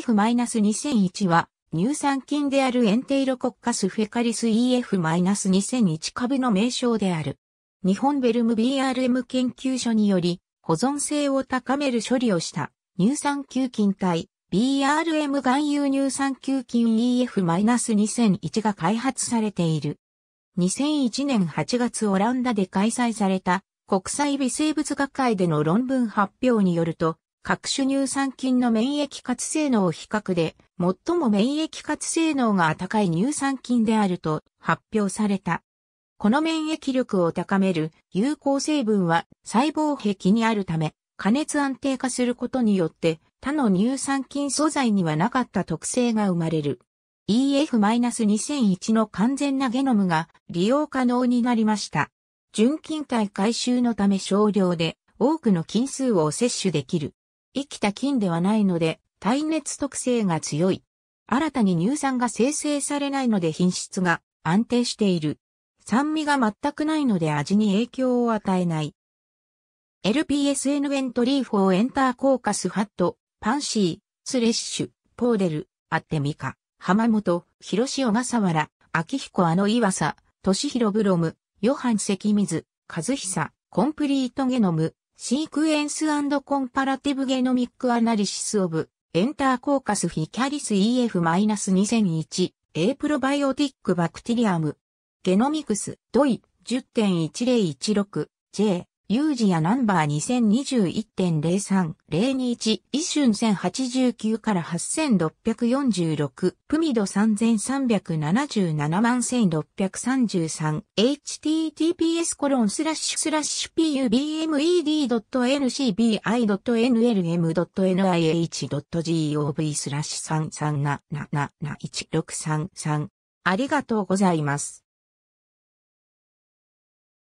EF-2001 は、乳酸菌であるエンテイロコッカスフェカリス EF-2001 株の名称である。日本ベルム BRM 研究所により、保存性を高める処理をした乳酸球菌体 BRM 含有乳酸球菌 EF-2001 が開発されている。2001年8月オランダで開催された国際微生物学会での論文発表によると、各種乳酸菌の免疫活性能を比較で、最も免疫活性能が高い乳酸菌であると発表された。この免疫力を高める有効成分は細胞壁にあるため、加熱安定化することによって他の乳酸菌素材にはなかった特性が生まれる。EF-2001 の完全なゲノムが利用可能になりました。純菌体回収のため少量で多くの菌数を摂取できる。生きた菌ではないので、耐熱特性が強い。新たに乳酸が生成されないので品質が安定している。酸味が全くないので味に影響を与えない。LPSN エントリーーエンターコーカスハット、パンシー、スレッシュ、ポーデル、アッテミカ、浜本、広塩、小笠原、秋彦あの岩佐、敏弘ブロム、ヨハン関水、和久、コンプリートゲノム、シークエンスコンパラティブゲノミックアナリシスオブエンターコーカスフィキャリス EF-2001 A プロバイオティックバクテリアムゲノミクスドイ 10.1016J 有事やナンバー2021.03-021一瞬1089から8646プミド3377万 1633https コロンスラッシュスラッシュ pubmed.ncbi.nlm.nih.gov スラッシュ33771633ありがとうございます。